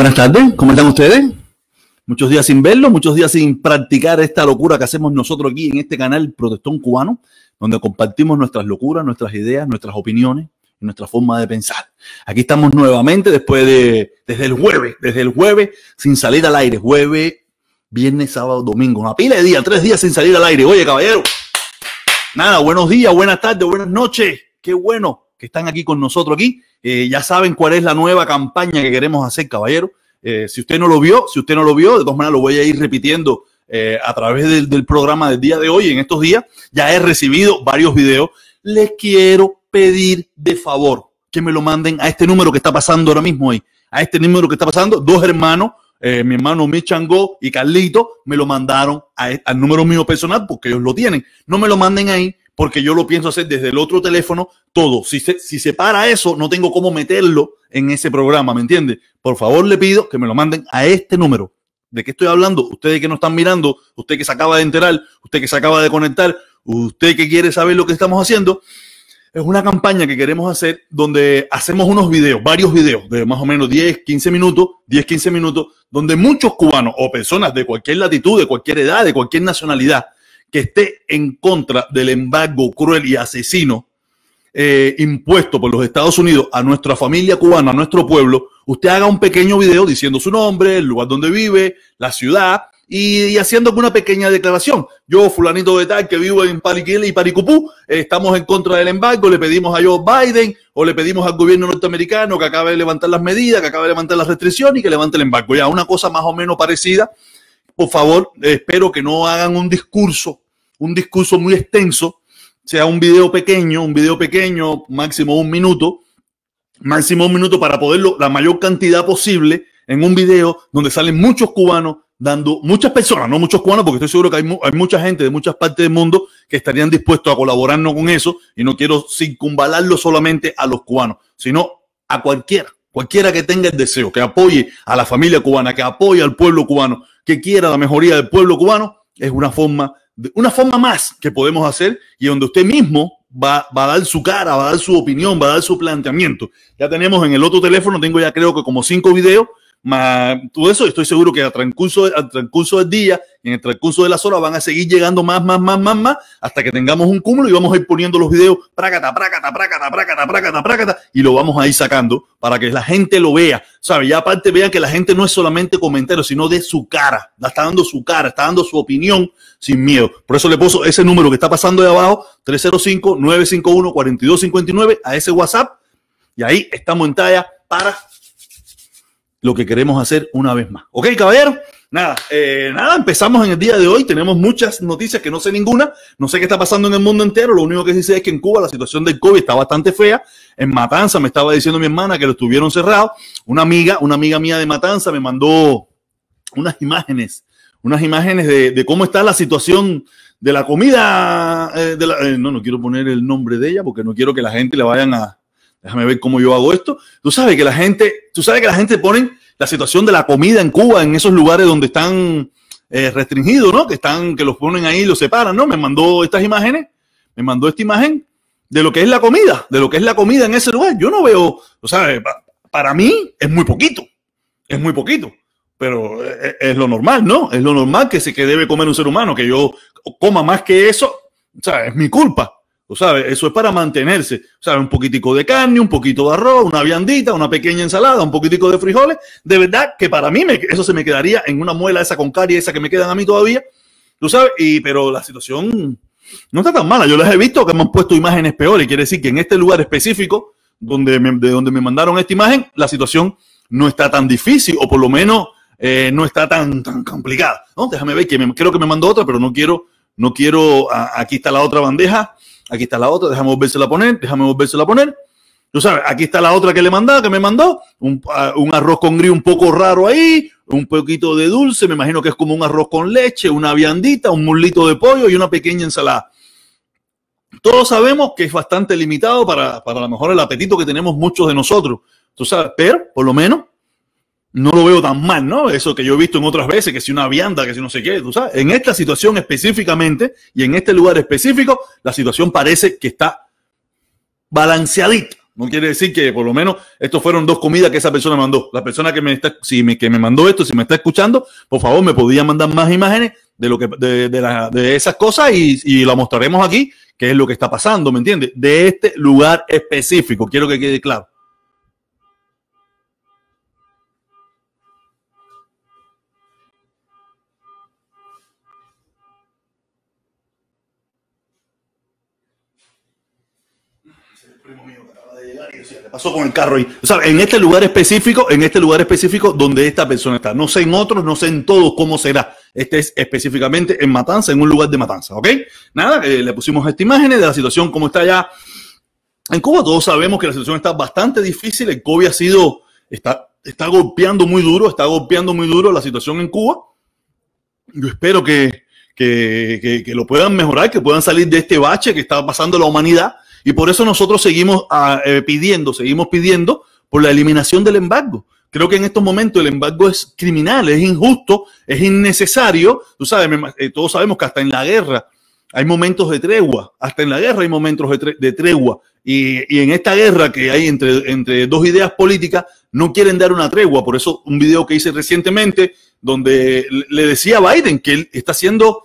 Buenas tardes, ¿cómo están ustedes? Muchos días sin verlo, muchos días sin practicar esta locura que hacemos nosotros aquí en este canal Protestón Cubano, donde compartimos nuestras locuras, nuestras ideas, nuestras opiniones nuestra forma de pensar. Aquí estamos nuevamente después de, desde el jueves, desde el jueves sin salir al aire, jueves, viernes, sábado, domingo, una pila de días, tres días sin salir al aire. Oye, caballero, nada, buenos días, buenas tardes, buenas noches, qué bueno que están aquí con nosotros aquí. Eh, ya saben cuál es la nueva campaña que queremos hacer, caballero. Eh, si usted no lo vio, si usted no lo vio, de todas maneras lo voy a ir repitiendo eh, a través del, programa del día de hoy, en estos días, ya he recibido varios videos. Les quiero pedir de favor que me lo manden a este número que está pasando ahora mismo ahí, a este número que está pasando, dos hermanos. Eh, mi hermano Michango y Carlito me lo mandaron e, al número mío personal porque ellos lo tienen. No me lo manden ahí porque yo lo pienso hacer desde el otro teléfono todo. Si se, si se para eso, no tengo cómo meterlo en ese programa, ¿me entiende? Por favor, le pido que me lo manden a este número. ¿De qué estoy hablando? Ustedes que no están mirando, usted que se acaba de enterar, usted que se acaba de conectar, usted que quiere saber lo que estamos haciendo, es una campaña que queremos hacer donde hacemos unos videos, varios videos de más o menos 10, 15 minutos, 10, 15 minutos, donde muchos cubanos o personas de cualquier latitud, de cualquier edad, de cualquier nacionalidad, que esté en contra del embargo cruel y asesino eh, impuesto por los Estados Unidos a nuestra familia cubana, a nuestro pueblo, usted haga un pequeño video diciendo su nombre, el lugar donde vive, la ciudad y, haciendo una pequeña declaración. Yo, fulanito de tal, que vivo en Pariquil y Paricupú, eh, estamos en contra del embargo, le pedimos a Joe Biden o le pedimos al gobierno norteamericano que acabe de levantar las medidas, que acabe de levantar las restricciones y que levante el embargo. Ya, una cosa más o menos parecida por favor, eh, espero que no hagan un discurso, un discurso muy extenso, sea un video pequeño, un video pequeño, máximo un minuto, máximo un minuto para poderlo, la mayor cantidad posible en un video donde salen muchos cubanos dando, muchas personas, no muchos cubanos, porque estoy seguro que hay, mucha gente de muchas partes del mundo que estarían dispuestos a colaborarnos con eso y no quiero circunvalarlo solamente a los cubanos, sino a cualquiera Cualquiera que tenga el deseo, que apoye a la familia cubana, que apoye al pueblo cubano, que quiera la mejoría del pueblo cubano, es una forma, una forma más que podemos hacer y donde usted mismo va, va a dar su cara, va a dar su opinión, va a dar su planteamiento. Ya tenemos en el otro teléfono, tengo ya creo que como cinco videos más todo eso, estoy seguro que al transcurso, al transcurso del día y en el transcurso de las horas van a seguir llegando más, más, más, más, más, hasta que tengamos un cúmulo y vamos a ir poniendo los videos, prácata, prácata, prácata, prácata, prácata, prácata, y lo vamos a ir sacando para que la gente lo vea, ¿sabes? Ya aparte vean que la gente no es solamente comentario, sino de su cara, la está dando su cara, está dando su opinión sin miedo. Por eso le puso ese número que está pasando de abajo, 305-951-4259, a ese WhatsApp, y ahí estamos en talla para lo que queremos hacer una vez más. ¿Ok, caballero? Nada, eh, nada, empezamos en el día de hoy. Tenemos muchas noticias que no sé ninguna. No sé qué está pasando en el mundo entero. Lo único que sí sé es que en Cuba la situación del COVID está bastante fea. En Matanza me estaba diciendo mi hermana que lo estuvieron cerrado. Una amiga, una amiga mía de Matanza me mandó unas imágenes, unas imágenes de, cómo está la situación de la comida. Eh, eh, no, no quiero poner el nombre de ella porque no quiero que la gente le vayan a, déjame ver cómo yo hago esto. Tú sabes que la gente, tú sabes que la gente pone la situación de la comida en Cuba, en esos lugares donde están eh, restringidos, ¿no? Que están, que los ponen ahí, los separan, ¿no? Me mandó estas imágenes, me mandó esta imagen de lo que es la comida, de lo que es la comida en ese lugar. Yo no veo, tú sabes, para mí es muy poquito, es muy poquito pero eh, eh, es, lo normal, ¿no? Es lo normal que, se, que debe comer un ser humano, que yo coma más que eso, o sea, es mi culpa. Tú sabes, eso es para mantenerse. ¿Sabes? Un poquitico de carne, un poquito de arroz, una viandita, una pequeña ensalada, un poquitico de frijoles. De verdad que para mí eso se me quedaría en una muela esa con caries, esa que me quedan a mí todavía. Tú sabes, y, pero la situación no está tan mala. Yo les he visto que me han puesto imágenes peores. Quiere decir que en este lugar específico donde de donde me mandaron esta imagen, la situación no está tan difícil o por lo menos eh, no está tan, tan complicada. ¿no? Déjame ver que creo que me mandó otra, pero no quiero, no quiero. aquí está la otra bandeja aquí está la otra, déjame volvérsela a poner, déjame volvérsela a poner. Tú sabes, aquí está la otra que le mandaba, que me mandó, ah, un, arroz con gris un poco raro ahí, un poquito de dulce, me imagino que es como un arroz con leche, una viandita, un mulito de pollo y una pequeña ensalada. Todos sabemos que es bastante limitado para, para lo mejor el apetito que tenemos muchos de nosotros, tú sabes, pero por lo menos no lo veo tan mal, ¿no? Eso que yo he visto en otras veces, que si una vianda, que si no sé qué, tú sabes. En esta situación específicamente y en este lugar específico, la situación parece que está balanceadita. No quiere decir que por lo menos estos fueron dos comidas que esa persona mandó. La persona que me está, si me, que me mandó esto, si me está escuchando, por favor me podía mandar más imágenes de lo que de, de, esas cosas y, y la mostraremos aquí, que es lo que está pasando, ¿me entiendes? De este lugar específico, quiero que quede claro. pasó con el carro ahí. O sea, en este lugar específico, en este lugar específico donde esta persona está. No sé en otros, no sé en todos cómo será. Este es específicamente en Matanza, en un lugar de Matanza, ¿ok? Nada, eh, le pusimos esta imagen de la situación como está allá. En Cuba todos sabemos que la situación está bastante difícil. El COVID ha sido, está, está golpeando muy duro, está golpeando muy duro la situación en Cuba. Yo espero que, que, que, que lo puedan mejorar, que puedan salir de este bache que está pasando la humanidad y por eso nosotros seguimos ah, eh, pidiendo, seguimos pidiendo por la eliminación del embargo. Creo que en estos momentos el embargo es criminal, es injusto, es innecesario. Tú sabes, eh, todos sabemos que hasta en la guerra hay momentos de tregua, hasta en la guerra hay momentos de, tregua. Y, en esta guerra que hay entre, entre dos ideas políticas, no quieren dar una tregua. Por eso un video que hice recientemente donde le decía a Biden que él está haciendo,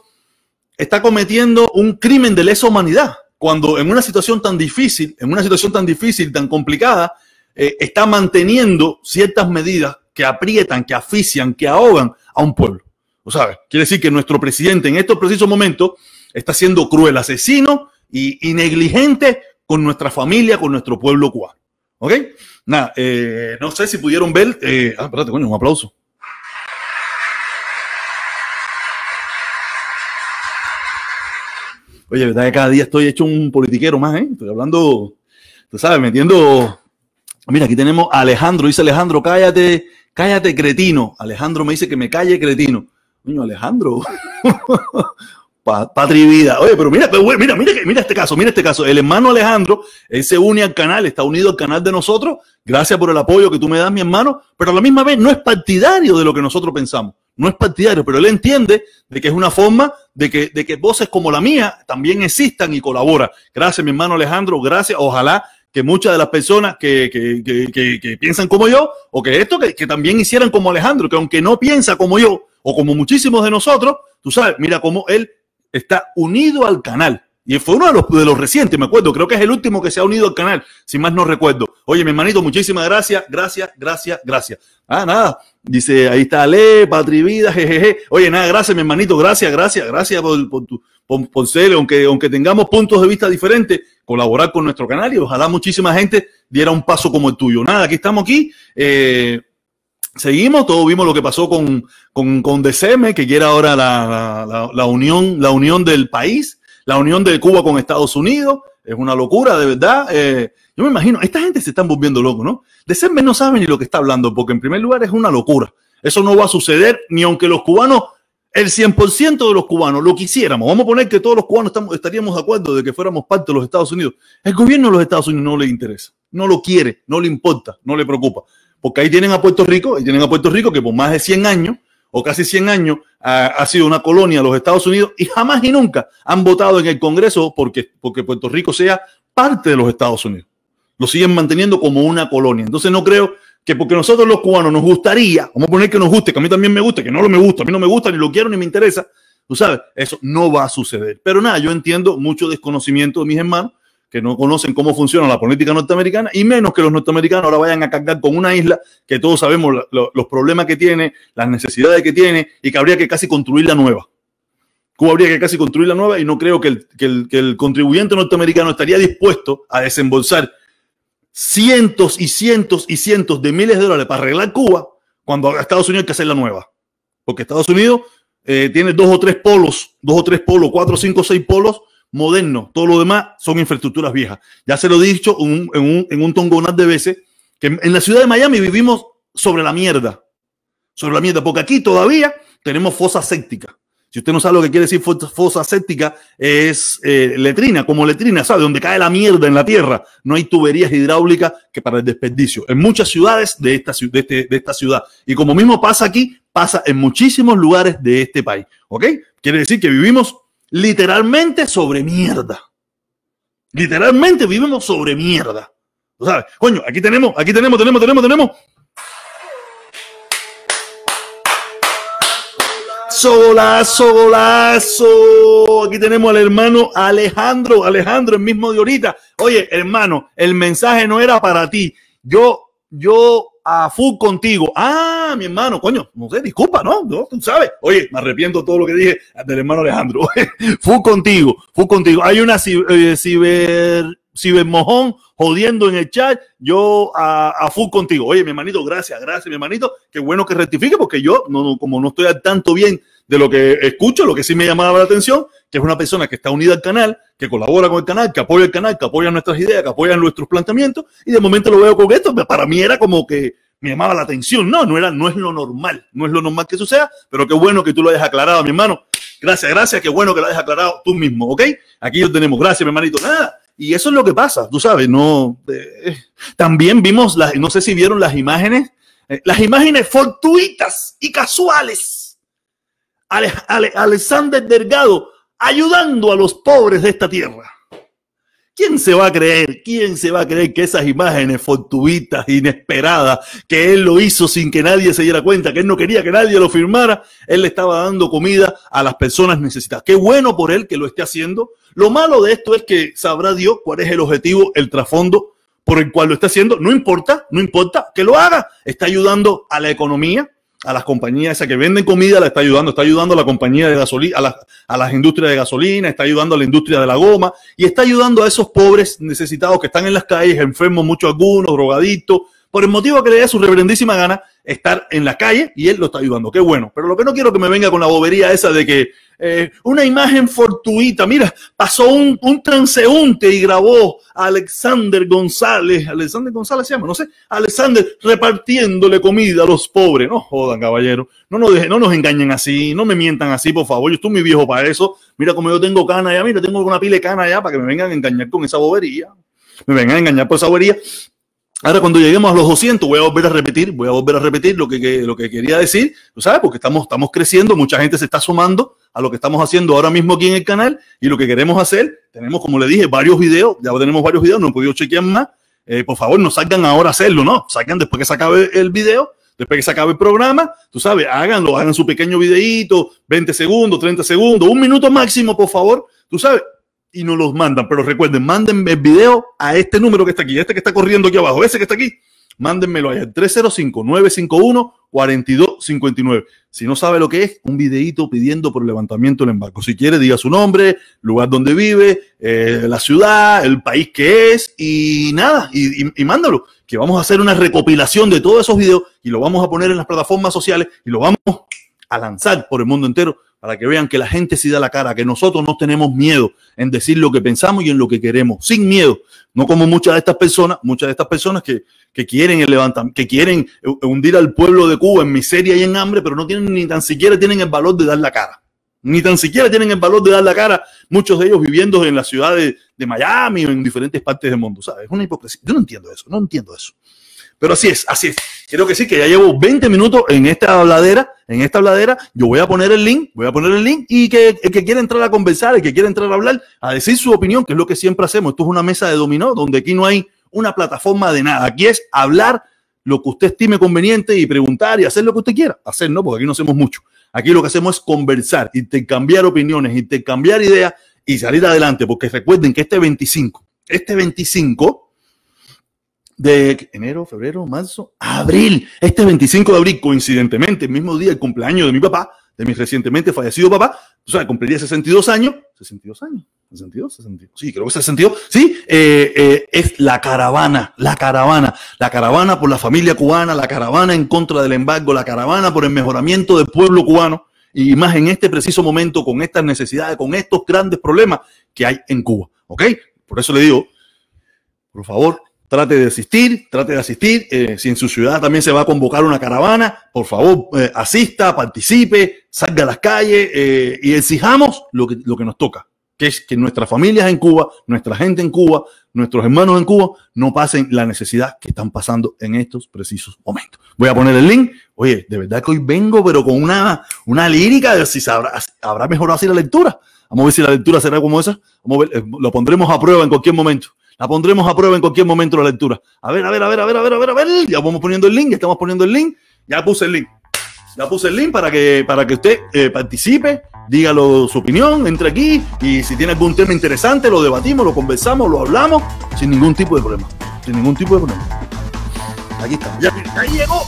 está cometiendo un crimen de lesa humanidad cuando en una situación tan difícil, en una situación tan difícil, tan complicada, eh, está manteniendo ciertas medidas que aprietan, que asfixian, que ahogan a un pueblo. O sea, Quiere decir que nuestro presidente en estos precisos momentos está siendo cruel, asesino y, negligente con nuestra familia, con nuestro pueblo cubano. ¿Ok? Nada, eh, no sé si pudieron ver. Eh, ah, espérate, coño, un aplauso. Oye, cada día estoy hecho un politiquero más, ¿eh? Estoy hablando, tú sabes, metiendo. Mira, aquí tenemos a Alejandro, dice Alejandro, cállate, cállate, cretino. Alejandro me dice que me calle, cretino. Coño, Alejandro. Patri Vida. Oye, pero mira, mira, mira, mira este caso, mira este caso. El hermano Alejandro, él se une al canal, está unido al canal de nosotros. Gracias por el apoyo que tú me das, mi hermano. Pero a la misma vez no es partidario de lo que nosotros pensamos no es partidario, pero él entiende de que es una forma de que, de que voces como la mía también existan y colabora. Gracias, mi hermano Alejandro, gracias. Ojalá que muchas de las personas que, que, que, que piensan como yo, o que esto, que, también hicieran como Alejandro, que aunque no piensa como yo, o como muchísimos de nosotros, tú sabes, mira cómo él está unido al canal. Y fue uno de los, de los recientes, me acuerdo. Creo que es el último que se ha unido al canal, si más no recuerdo. Oye, mi hermanito, muchísimas gracias, gracias, gracias, gracias. Ah, nada. Dice, ahí está Ale, Patri Vida, jejeje. Oye, nada, gracias, mi hermanito, gracias, gracias, gracias por, tu. Por, ser, aunque, aunque tengamos puntos de vista diferentes, colaborar con nuestro canal y ojalá muchísima gente diera un paso como el tuyo. Nada, aquí estamos aquí. Eh, seguimos, todos vimos lo que pasó con, con, con DCM, que quiere ahora la, la unión, la unión del país la unión de Cuba con Estados Unidos. Es una locura, de verdad. Eh, yo me imagino, esta gente se están volviendo loco, ¿no? De no saben ni lo que está hablando, porque en primer lugar es una locura. Eso no va a suceder ni aunque los cubanos, el 100% de los cubanos lo quisiéramos. Vamos a poner que todos los cubanos estaríamos de acuerdo de que fuéramos parte de los Estados Unidos. El gobierno de los Estados Unidos no le interesa, no lo quiere, no le importa, no le preocupa. Porque ahí tienen a Puerto Rico, y tienen a Puerto Rico que por más de 100 años o casi 100 años ha, sido una colonia de los Estados Unidos y jamás y nunca han votado en el Congreso porque, porque Puerto Rico sea parte de los Estados Unidos. Lo siguen manteniendo como una colonia. Entonces no creo que porque nosotros los cubanos nos gustaría, como poner que nos guste, que a mí también me guste, que no lo me gusta, a mí no me gusta, ni lo quiero, ni me interesa, tú sabes, eso no va a suceder. Pero nada, yo entiendo mucho desconocimiento de mis hermanos que no conocen cómo funciona la política norteamericana y menos que los norteamericanos ahora vayan a cargar con una isla que todos sabemos los problemas que tiene, las necesidades que tiene y que habría que casi construir la nueva. Cuba habría que casi construir la nueva y no creo que el, contribuyente norteamericano estaría dispuesto a desembolsar cientos y cientos y cientos de miles de dólares para arreglar Cuba cuando a Estados Unidos hay que hacer la nueva. Porque Estados Unidos eh, tiene dos o tres polos, dos o tres polos, cuatro, cinco, seis polos moderno. Todo lo demás son infraestructuras viejas. Ya se lo he dicho en, un, en un de veces, que en la ciudad de Miami vivimos sobre la mierda. Sobre la mierda, porque aquí todavía tenemos fosa séptica. Si usted no sabe lo que quiere decir fosa séptica, es eh, letrina, como letrina, ¿sabe? Donde cae la mierda en la tierra. No hay tuberías hidráulicas que para el desperdicio. En muchas ciudades de esta, de, este, de esta ciudad. Y como mismo pasa aquí, pasa en muchísimos lugares de este país. ¿Ok? Quiere decir que vivimos literalmente sobre mierda. Literalmente vivimos sobre mierda. sabes? Coño, aquí tenemos, aquí tenemos, tenemos, tenemos, tenemos. Golazo, golazo. Aquí tenemos al hermano Alejandro, Alejandro, el mismo de ahorita. Oye, hermano, el mensaje no era para ti. Yo, yo a full contigo. Ah, mi hermano, coño, no sé, disculpa, ¿no? ¿no? Tú sabes. Oye, me arrepiento todo lo que dije del hermano Alejandro. full contigo, full contigo. Hay una ciber, eh, ciber, cibermojón jodiendo en el chat. Yo a, a, contigo. Oye, mi hermanito, gracias, gracias, mi hermanito. Qué bueno que rectifique porque yo, no, como no estoy al tanto bien de lo que escucho, lo que sí me llamaba la atención, que es una persona que está unida al canal, que colabora con el canal, que apoya el canal, que apoya nuestras ideas, que apoya nuestros planteamientos, y de momento lo veo con esto, pues, para mí era como que me llamaba la atención, no, no, era, no es lo normal, no es lo normal que suceda, pero qué bueno que tú lo hayas aclarado, mi hermano, gracias, gracias, qué bueno que lo hayas aclarado tú mismo, ¿ok? Aquí yo tenemos, gracias, mi hermanito, nada. Y eso es lo que pasa, tú sabes, no. Eh, también vimos, las, no sé si vieron las imágenes, eh, las imágenes fortuitas y casuales Alexander Delgado ayudando a los pobres de esta tierra. ¿Quién se va a creer? ¿Quién se va a creer que esas imágenes fortuitas, inesperadas, que él lo hizo sin que nadie se diera cuenta, que él no quería que nadie lo firmara, él le estaba dando comida a las personas necesitadas? Qué bueno por él que lo esté haciendo. Lo malo de esto es que sabrá Dios cuál es el objetivo, el trasfondo por el cual lo está haciendo. No importa, no importa que lo haga. Está ayudando a la economía, a las compañías esas que venden comida, la está ayudando, está ayudando a la compañía de gasolina, a, las a las industrias de gasolina, está ayudando a la industria de la goma y está ayudando a esos pobres necesitados que están en las calles, enfermos muchos algunos, drogadictos, por el motivo que le da su reverendísima gana estar en la calle y él lo está ayudando. Qué bueno. Pero lo que no quiero que me venga con la bobería esa de que eh, una imagen fortuita, mira, pasó un, transeúnte y grabó a Alexander González, Alexander González se llama, no sé, Alexander repartiéndole comida a los pobres. No jodan, caballero. No nos, no nos engañen así, no me mientan así, por favor. Yo estoy muy viejo para eso. Mira como yo tengo cana ya, mira, tengo una pile de cana ya para que me vengan a engañar con esa bobería. Me vengan a engañar por esa bobería Ahora cuando lleguemos a los 200 voy a volver a repetir, voy a volver a repetir lo que, lo que quería decir, ¿sabes? Porque estamos, estamos creciendo, mucha gente se está sumando a lo que estamos haciendo ahora mismo aquí en el canal y lo que queremos hacer, tenemos, como le dije, varios videos, ya tenemos varios videos, no he podido chequear más, eh, por favor no salgan ahora a hacerlo, ¿no? Salgan después que se acabe el video, después que se acabe el programa, tú sabes, háganlo, hagan su pequeño videito, 20 segundos, 30 segundos, un minuto máximo, por favor, tú sabes, y nos los mandan. Pero recuerden, manden el video a este número que está aquí, este que está corriendo aquí abajo, ese que está aquí. Mándenmelo al 305-951-4259. Si no sabe lo que es, un videíto pidiendo por el levantamiento del embargo. Si quiere, diga su nombre, lugar donde vive, eh, la ciudad, el país que es y nada, y mándalo. Que vamos a hacer una recopilación de todos esos videos y lo vamos a poner en las plataformas sociales y lo vamos a lanzar por el mundo entero para que vean que la gente sí da la cara, que nosotros no tenemos miedo en decir lo que pensamos y en lo que queremos, sin miedo. No como muchas de estas personas, muchas de estas personas que, quieren el que quieren hundir al pueblo de Cuba en miseria y en hambre, pero no tienen ni tan siquiera tienen el valor de dar la cara. Ni tan siquiera tienen el valor de dar la cara, muchos de ellos viviendo en la ciudad de, Miami o en diferentes partes del mundo, ¿sabes? Es una hipocresía. Yo no entiendo eso, no entiendo eso. Pero así es, así es. Creo que sí, que ya llevo 20 minutos en esta habladera en esta bladera yo voy a poner el link, voy a poner el link y que el que quiera entrar a conversar, el que quiera entrar a hablar, a decir su opinión, que es lo que siempre hacemos. Esto es una mesa de dominó donde aquí no hay una plataforma de nada. Aquí es hablar lo que usted estime conveniente y preguntar y hacer lo que usted quiera. Hacer no, porque aquí no hacemos mucho. Aquí lo que hacemos es conversar, intercambiar opiniones, intercambiar ideas y salir adelante, porque recuerden que este 25, este 25 de enero, febrero, marzo, abril. Este 25 de abril, coincidentemente, el mismo día, el cumpleaños de mi papá, de mi recientemente fallecido papá, o sea, cumpliría 62 años, 62 años, 62, 62, sí, creo que 62, sí, eh, eh, es la caravana, la caravana, la caravana por la familia cubana, la caravana en contra del embargo, la caravana por el mejoramiento del pueblo cubano, y más en este preciso momento, con estas necesidades, con estos grandes problemas que hay en Cuba, ¿ok? Por eso le digo, por favor, Trate de asistir, trate de asistir. Eh, si en su ciudad también se va a convocar una caravana, por favor, eh, asista, participe, salga a las calles eh, y exijamos lo que, lo que nos toca, que es que nuestras familias en Cuba, nuestra gente en Cuba, nuestros hermanos en Cuba no pasen la necesidad que están pasando en estos precisos momentos. Voy a poner el link. Oye, de verdad que hoy vengo, pero con una, una lírica de si sabrá, habrá mejorado así la lectura. Vamos a ver si la lectura será como esa. lo pondremos a prueba en cualquier momento. La pondremos a prueba en cualquier momento la lectura. A ver, a ver, a ver, a ver, a ver, a ver, Ya vamos poniendo el link, ya estamos poniendo el link. Ya puse el link. Ya puse el link para que, para que usted eh, participe, dígalo su opinión, entre aquí y si tiene algún tema interesante, lo debatimos, lo conversamos, lo hablamos, sin ningún tipo de problema. Sin ningún tipo de problema. Aquí está. Ya, ahí llegó.